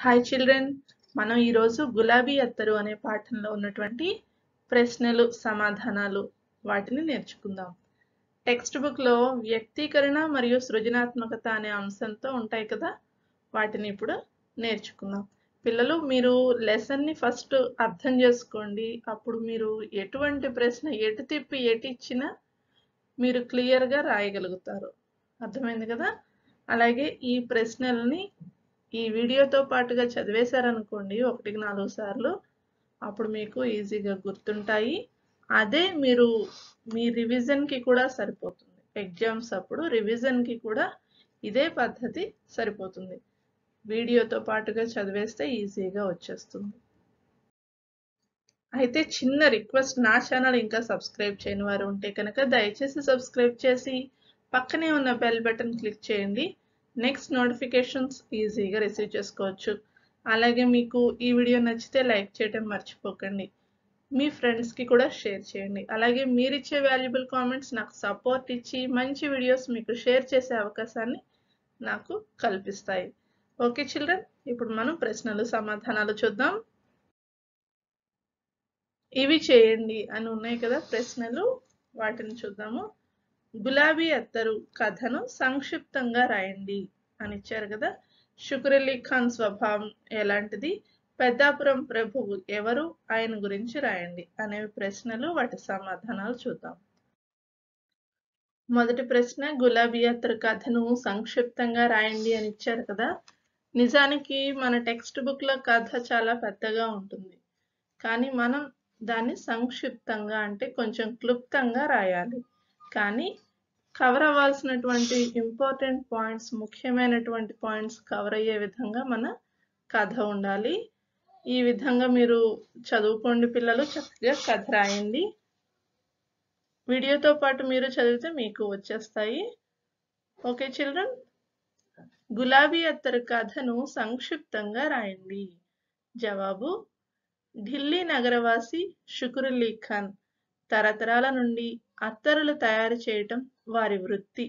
hi children మనం ఈరోజు గులాబీ అత్తరు అనే పాఠంలో ఉన్నటువంటి ప్రశ్నలు సమాధానాలు వాటిని నేర్చుకుందాం టెక్స్ట్ బుక్లో వ్యక్తీకరణ మరియు సృజనాత్మకత అనే అంశంతో ఉంటాయి కదా వాటిని ఇప్పుడు నేర్చుకుందాం పిల్లలు మీరు లెసన్ని ఫస్ట్ అర్థం చేసుకోండి అప్పుడు మీరు ఎటువంటి ప్రశ్న ఎటు తిప్పి ఎటు ఇచ్చినా మీరు క్లియర్గా రాయగలుగుతారు అర్థమైంది కదా అలాగే ఈ ప్రశ్నల్ని ఈ వీడియోతో పాటుగా చదివేశారనుకోండి ఒకటికి నాలుగు సార్లు అప్పుడు మీకు ఈజీగా గుర్తుంటాయి అదే మీరు మీ రివిజన్కి కూడా సరిపోతుంది ఎగ్జామ్స్ అప్పుడు రివిజన్కి కూడా ఇదే పద్ధతి సరిపోతుంది వీడియోతో పాటుగా చదివేస్తే ఈజీగా వచ్చేస్తుంది అయితే చిన్న రిక్వెస్ట్ నా ఛానల్ ఇంకా సబ్స్క్రైబ్ చేయని వారు ఉంటే కనుక దయచేసి సబ్స్క్రైబ్ చేసి పక్కనే ఉన్న బెల్ బటన్ క్లిక్ చేయండి నెక్స్ట్ నోటిఫికేషన్స్ ఈజీగా రిసీవ్ చేసుకోవచ్చు అలాగే మీకు ఈ వీడియో నచ్చితే లైక్ చేయటం మర్చిపోకండి మీ ఫ్రెండ్స్కి కూడా షేర్ చేయండి అలాగే మీరిచ్చే వాల్యుబుల్ కామెంట్స్ నాకు సపోర్ట్ ఇచ్చి మంచి వీడియోస్ మీకు షేర్ చేసే అవకాశాన్ని నాకు కల్పిస్తాయి ఓకే చిల్డ్రన్ ఇప్పుడు మనం ప్రశ్నలు సమాధానాలు చూద్దాం ఇవి చేయండి అని ఉన్నాయి కదా ప్రశ్నలు వాటిని చూద్దాము గులాబీ అత్తరు కథను సంక్షిప్తంగా రాయండి అని ఇచ్చారు కదా షుక్రలీ ఖాన్ స్వభావం ఎలాంటిది పెద్దాపురం ప్రభువు ఎవరు ఆయన గురించి రాయండి అనేవి ప్రశ్నలు వాటి సమాధానాలు చూద్దాం మొదటి ప్రశ్న గులాబీ అత్తరు కథను సంక్షిప్తంగా రాయండి అని ఇచ్చారు కదా నిజానికి మన టెక్స్ట్ బుక్లో కథ చాలా పెద్దగా ఉంటుంది కానీ మనం దాన్ని సంక్షిప్తంగా అంటే కొంచెం క్లుప్తంగా రాయాలి కానీ కవర్ అవ్వాల్సినటువంటి ఇంపార్టెంట్ పాయింట్స్ ముఖ్యమైనటువంటి పాయింట్స్ కవర్ అయ్యే విధంగా మన కథ ఉండాలి ఈ విధంగా మీరు చదువుకోండి పిల్లలు చక్కగా కథ రాయండి వీడియోతో పాటు మీరు చదివితే మీకు వచ్చేస్తాయి ఓకే చిల్డ్రన్ గులాబీ అత్తరు కథను సంక్షిప్తంగా రాయండి జవాబు ఢిల్లీ నగరవాసి షుకురులీ ఖాన్ తరతరాల నుండి అత్తరులు తయారు చేయటం వారి వృత్తి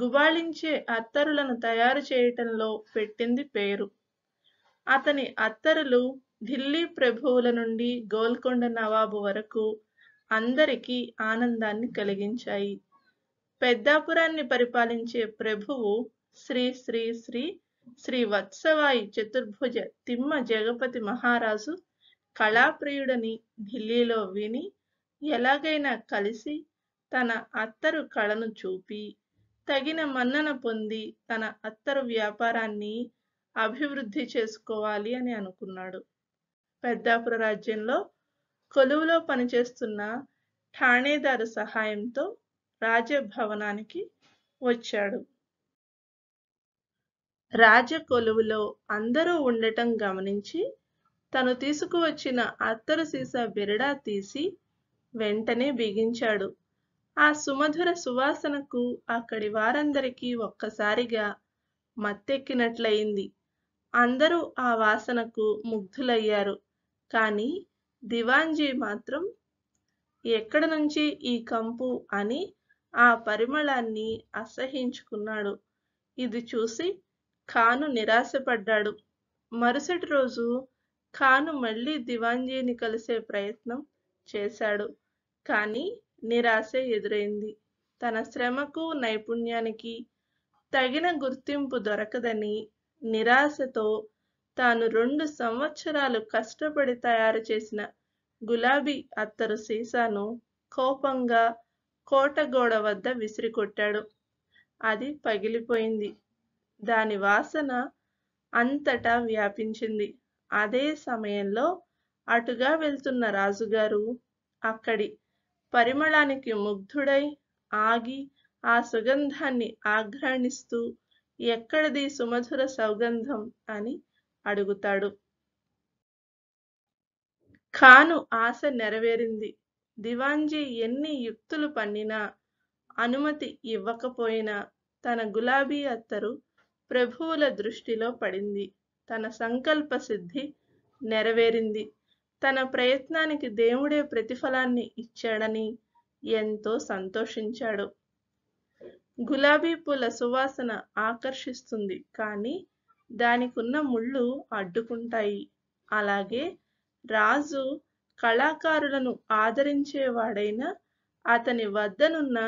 గుబాళించే అత్తరులను తయారు చేయటంలో పెట్టింది పేరు అతని అత్తరులు ఢిల్లీ ప్రభువుల నుండి గోల్కొండ నవాబు వరకు అందరికీ ఆనందాన్ని కలిగించాయి పెద్దాపురాన్ని పరిపాలించే ప్రభువు శ్రీ శ్రీ శ్రీ శ్రీ వత్సవాయి చతుర్భుజ తిమ్మ జగపతి మహారాజు కళాప్రియుడని ఢిల్లీలో విని ఎలాగైనా కలిసి తన అత్తరు కళను చూపి తగిన మన్నన పొంది తన అత్తరు వ్యాపారాన్ని అభివృద్ధి చేసుకోవాలి అని అనుకున్నాడు పెద్దాపుర రాజ్యంలో కొలువులో పనిచేస్తున్న ఠాణేదారు సహాయంతో రాజభవనానికి వచ్చాడు రాజ కొలువులో అందరూ ఉండటం గమనించి తను తీసుకువచ్చిన అత్తరు సీసా బిరడా తీసి వెంటనే బిగించాడు ఆ సుమధుర సువాసనకు అక్కడి వారందరికీ ఒక్కసారిగా మత్తెక్కినట్లయింది అందరూ ఆ వాసనకు ముగ్ధులయ్యారు కానీ దివాంజీ మాత్రం ఎక్కడ నుంచి ఈ కంపు అని ఆ పరిమళాన్ని అసహించుకున్నాడు ఇది చూసి ఖాను నిరాశపడ్డాడు మరుసటి రోజు ఖాను మళ్ళీ దివాంజీని కలిసే ప్రయత్నం చేశాడు కానీ నిరాశ ఎదురైంది తన శ్రమకు నైపుణ్యానికి తగిన గుర్తింపు దొరకదని నిరాశతో తాను రెండు సంవత్సరాలు కష్టపడి తయారు చేసిన గులాబీ అత్తరు సీసాను కోపంగా కోటగోడ వద్ద విసిరికొట్టాడు అది పగిలిపోయింది దాని వాసన అంతటా వ్యాపించింది అదే సమయంలో అటుగా వెళ్తున్న రాజుగారు అక్కడి పరిమళానికి ముగ్ధుడై ఆగి ఆ సుగంధాన్ని ఆఘ్రాణిస్తూ ఎక్కడిది సుమధుర సౌగంధం అని అడుగుతాడు ఖాను ఆశ నెరవేరింది దివాంజీ ఎన్ని యుక్తులు పన్నినా అనుమతి ఇవ్వకపోయినా తన గులాబీ అత్తరు ప్రభువుల దృష్టిలో పడింది తన సంకల్ప సిద్ధి నెరవేరింది తన ప్రయత్నానికి దేవుడే ప్రతిఫలాన్ని ఇచ్చాడని ఎంతో సంతోషించాడు గులాబీ పూల సువాసన ఆకర్షిస్తుంది కానీ దానికున్న ముళ్ళు అడ్డుకుంటాయి అలాగే రాజు కళాకారులను ఆదరించేవాడైన అతని వద్దనున్న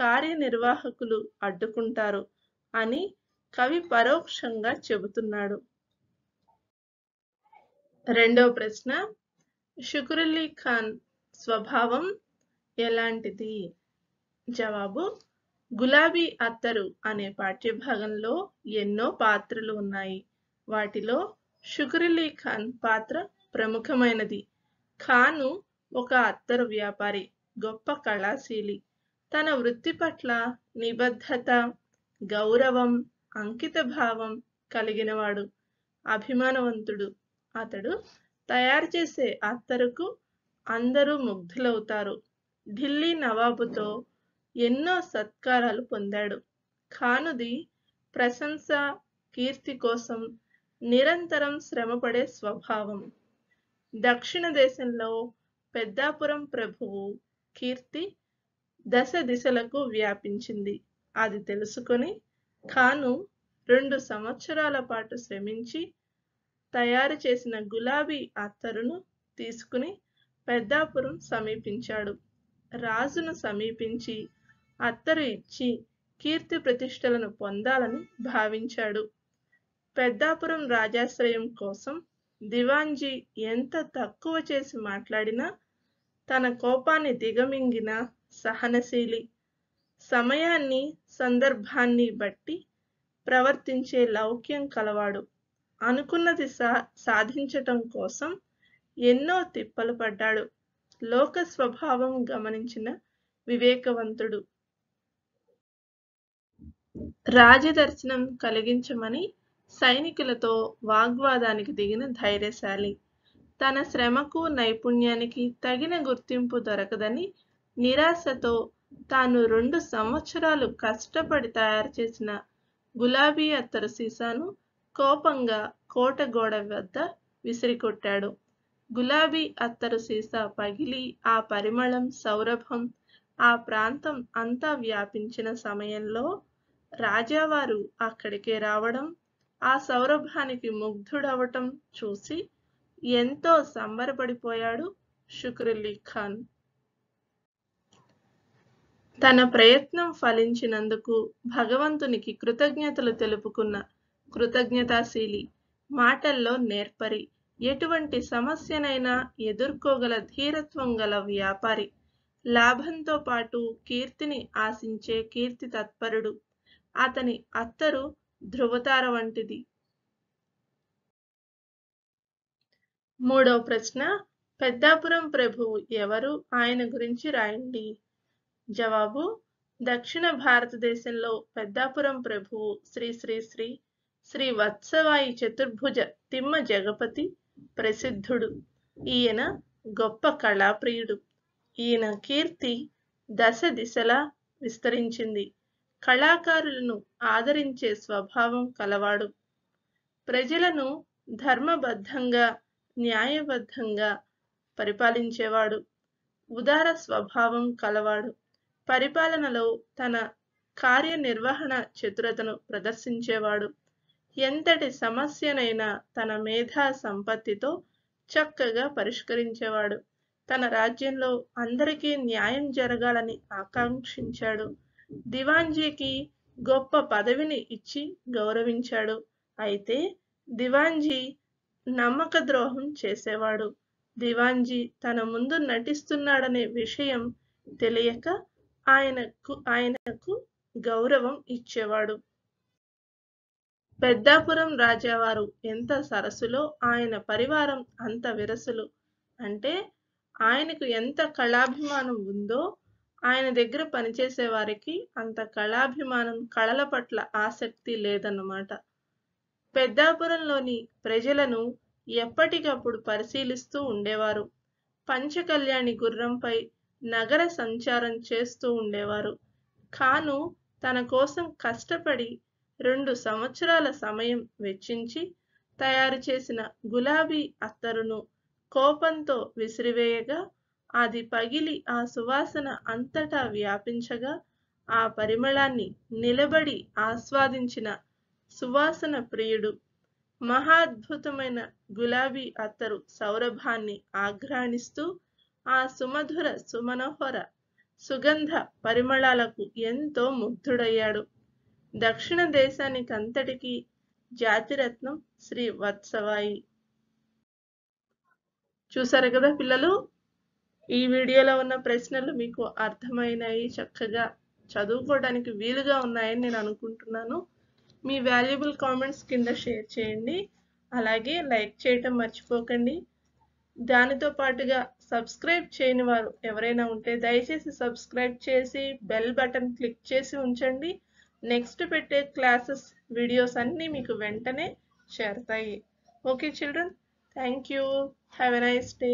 కార్యనిర్వాహకులు అడ్డుకుంటారు అని కవి పరోక్షంగా చెబుతున్నాడు రెండో ప్రశ్న షుకురలీ ఖాన్ స్వభావం ఎలాంటిది జవాబు గులాబీ అత్తరు అనే పాఠ్యభాగంలో ఎన్నో పాత్రలు ఉన్నాయి వాటిలో షుకురలీ ఖాన్ పాత్ర ప్రముఖమైనది ఖాను ఒక అత్తరు వ్యాపారి గొప్ప కళాశీలి తన వృత్తి పట్ల నిబద్ధత గౌరవం అంకిత భావం కలిగినవాడు అభిమానవంతుడు అతడు తయారు చేసే అత్తరుకు అందరూ ముగ్ధులవుతారు ఢిల్లీ నవాబుతో ఎన్నో సత్కారాలు పొందాడు ఖానుది ప్రశంస కీర్తి కోసం నిరంతరం శ్రమపడే స్వభావం దక్షిణ దేశంలో పెద్దాపురం ప్రభువు కీర్తి దశ దిశలకు వ్యాపించింది అది తెలుసుకొని ఖాను రెండు సంవత్సరాల పాటు శ్రమించి తయారు చేసిన గులాబీ అత్తరును తీసుకుని పెద్దాపురం సమీపించాడు రాజును సమీపించి అత్తరు ఇచ్చి కీర్తి ప్రతిష్టలను పొందాలని భావించాడు పెద్దాపురం రాజాశ్రయం కోసం దివాంజీ ఎంత తక్కువ చేసి మాట్లాడినా తన కోపాన్ని దిగమింగిన సహనశీలి సమయాన్ని సందర్భాన్ని బట్టి ప్రవర్తించే లౌక్యం కలవాడు అనుకున్నది సా సాధించటం కోసం ఎన్నో తిప్పలు పడ్డాడు లోక స్వభావం గమనించిన వివేకవంతుడు రాజదర్శనం కలిగించమని సైనికులతో వాగ్వాదానికి దిగిన ధైర్యశాలి తన శ్రమకు నైపుణ్యానికి తగిన గుర్తింపు దొరకదని నిరాశతో తాను రెండు సంవత్సరాలు కష్టపడి తయారు చేసిన గులాబీ అత్తరు సీసాను కోపంగా కోట గోడ వద్ద విసిరికొట్టాడు గులాబీ అత్తరు సీసా పగిలి ఆ పరిమళం సౌరభం ఆ ప్రాంతం అంతా వ్యాపించిన సమయంలో రాజావారు అక్కడికే రావడం ఆ సౌరభానికి ముగ్ధుడవటం చూసి ఎంతో సంబరపడిపోయాడు షుక్రుల్లీ ఖాన్ తన ప్రయత్నం ఫలించినందుకు భగవంతునికి కృతజ్ఞతలు తెలుపుకున్న కృతజ్ఞతాశీలి మాటల్లో నేర్పరి ఎటువంటి సమస్యనైనా ఎదుర్కోగల ధీరత్వం గల వ్యాపారి లాభంతో పాటు కీర్తిని ఆశించే కీర్తి తత్పరుడు అతని అత్తరు ధృవతార వంటిది మూడవ ప్రశ్న పెద్దాపురం ప్రభువు ఎవరు ఆయన గురించి రాయండి జవాబు దక్షిణ భారతదేశంలో పెద్దాపురం ప్రభువు శ్రీ శ్రీ శ్రీ శ్రీ వత్సవాయి చతుర్భుజ తిమ్మ జగపతి ప్రసిద్ధుడు ఈయన గొప్ప కళాప్రియుడు ఈయన కీర్తి దశ దిశలా విస్తరించింది కళాకారులను ఆదరించే స్వభావం కలవాడు ప్రజలను ధర్మబద్ధంగా న్యాయబద్ధంగా పరిపాలించేవాడు ఉదార స్వభావం కలవాడు పరిపాలనలో తన కార్యనిర్వహణ చతురతను ప్రదర్శించేవాడు ఎంతటి సమస్యనైనా తన మేధా సంపత్తితో చక్కగా పరిష్కరించేవాడు తన రాజ్యంలో అందరికీ న్యాయం జరగాలని ఆకాంక్షించాడు దివాంజీకి గొప్ప పదవిని ఇచ్చి గౌరవించాడు అయితే దివాంజీ నమ్మక ద్రోహం చేసేవాడు దివాంజీ తన ముందు నటిస్తున్నాడనే విషయం తెలియక ఆయనకు ఆయనకు గౌరవం ఇచ్చేవాడు పెద్దాపురం రాజావారు ఎంత సరస్సులో ఆయన పరివారం అంత విరసులు అంటే ఆయనకు ఎంత కళాభిమానం ఉందో ఆయన దగ్గర పనిచేసే వారికి అంత కళాభిమానం కళల పట్ల ఆసక్తి లేదన్నమాట పెద్దాపురంలోని ప్రజలను ఎప్పటికప్పుడు పరిశీలిస్తూ ఉండేవారు పంచకళ్యాణి గుర్రంపై నగర సంచారం చేస్తూ ఉండేవారు కాను తన కోసం కష్టపడి రెండు సంవత్సరాల సమయం వెచ్చించి తయారు చేసిన గులాబీ అత్తరును కోపంతో విసిరివేయగా అది పగిలి ఆ సువాసన అంతటా వ్యాపించగా ఆ పరిమళాన్ని నిలబడి ఆస్వాదించిన సువాసన ప్రియుడు మహాద్భుతమైన గులాబీ అత్తరు సౌరభాన్ని ఆగ్రాణిస్తూ ఆ సుమధుర సుమనోహర సుగంధ పరిమళాలకు ఎంతో ముగ్ధుడయ్యాడు దక్షిణ దేశానికి అంతటికి జాతిరత్నం శ్రీ వత్సవాయి చూసారు కదా పిల్లలు ఈ వీడియోలో ఉన్న ప్రశ్నలు మీకు అర్థమైనాయి చక్కగా చదువుకోవడానికి వీలుగా ఉన్నాయని నేను అనుకుంటున్నాను మీ వాల్యుబుల్ కామెంట్స్ కింద షేర్ చేయండి అలాగే లైక్ చేయటం మర్చిపోకండి దానితో పాటుగా సబ్స్క్రైబ్ చేయని వారు ఎవరైనా ఉంటే దయచేసి సబ్స్క్రైబ్ చేసి బెల్ బటన్ క్లిక్ చేసి ఉంచండి నెక్స్ట్ పెట్టే క్లాసెస్ వీడియోస్ అన్నీ మీకు వెంటనే చేరతాయి okay children thank you have a nice day